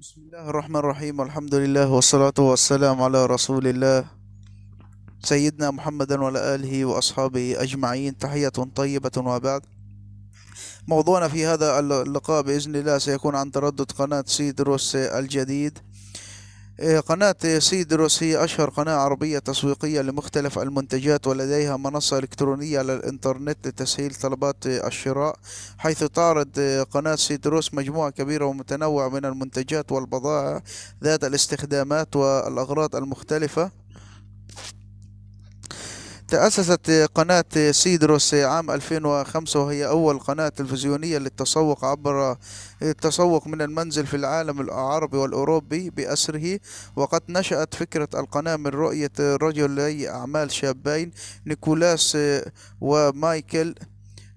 بسم الله الرحمن الرحيم والحمد لله والصلاة والسلام على رسول الله سيدنا محمد وعلى آله وأصحابه أجمعين تحية طيبة وبعد موضوعنا في هذا اللقاء بإذن الله سيكون عن تردد قناة سيدروس الجديد إيه، قناة سيدروس هي أشهر قناة عربية تسويقية لمختلف المنتجات ولديها منصة إلكترونية على الإنترنت لتسهيل طلبات الشراء حيث تعرض قناة سيدروس مجموعة كبيرة ومتنوعة من المنتجات والبضائع ذات الاستخدامات والأغراض المختلفة تأسست قناة سيدروس عام 2005 وهي أول قناة تلفزيونية للتسوق عبر التسوق من المنزل في العالم العربي والأوروبي بأسره وقد نشأت فكرة القناة من رؤية رجلي أعمال شابين نيكولاس ومايكل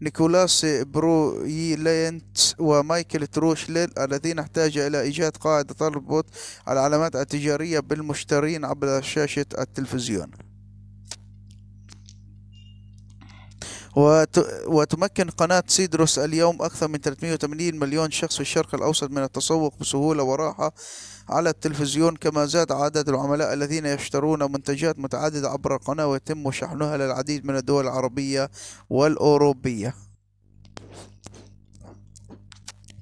نيكولاس برويلينت ومايكل تروشليل الذين احتاج إلى إيجاد قاعدة تربط العلامات التجارية بالمشترين عبر شاشة التلفزيون وتمكن قناة سيدروس اليوم أكثر من 380 مليون شخص في الشرق الأوسط من التسوق بسهولة وراحة على التلفزيون كما زاد عدد العملاء الذين يشترون منتجات متعددة عبر القناة ويتم شحنها للعديد من الدول العربية والأوروبية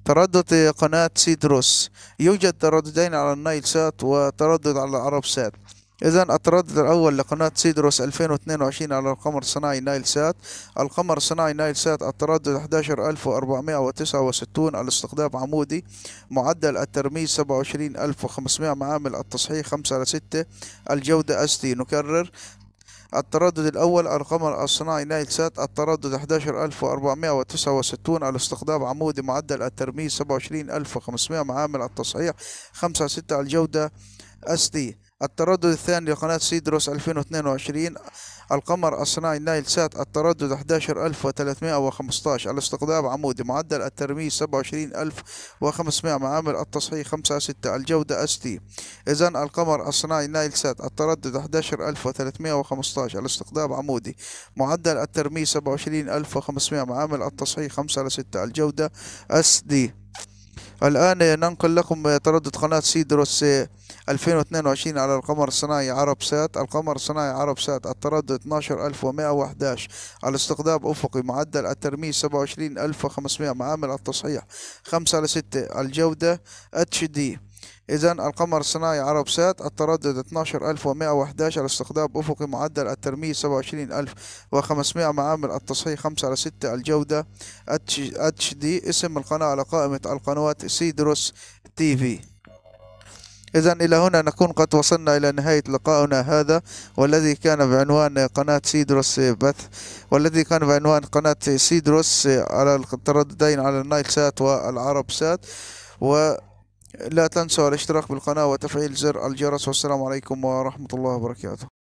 تردد قناة سيدروس يوجد ترددين على النايل سات وتردد على العرب سات إذا التردد الأول لقناة سيدروس 2022 على القمر الصناعي نايل سات القمر الصناعي نايل سات التردد 11469 الاستقطاب عمودي معدل الترميز 27500 معامل التصحيح 5 على 6 الجودة اس تي نكرر التردد الأول القمر الصناعي نايل سات التردد 11469 الاستقطاب عمودي معدل الترميز 27500 معامل التصحيح 5 علي 6 الجودة اس تي التردد الثاني لقناة سيدروس 2022 القمر الصناعي نايل سات التردد 11315 الاستقطاب عمودي معدل الترميز 27500 معامل التصحيح 5 6 الجودة اس تي إذا القمر الصناعي نايل سات التردد 11315 الاستقطاب عمودي معدل الترميز 27500 معامل التصحيح 5 على 6 الجودة اس دي الآن ننقل لكم تردد قناة سيدروس 2022 على القمر الصناعي عرب سات القمر الصناعي عرب سات التردد 12111 الاستقطاب أفقي معدل الترميز 27500 معامل التصحيح 5 على 6 الجودة اتش دي إذا القمر الصناعي عرب سات التردد 12111 استخدام أفقي معدل الترميز 27500 معامل التصحيح 5 على 6 الجودة اتش دي اسم القناة على قائمة القنوات سيدروس تي في إذا إلى هنا نكون قد وصلنا إلى نهاية لقائنا هذا والذي كان بعنوان قناة سيدروس بث والذي كان بعنوان قناة سيدروس على الترددين على النايل سات والعرب سات و لا تنسوا الاشتراك بالقناة وتفعيل زر الجرس والسلام عليكم ورحمة الله وبركاته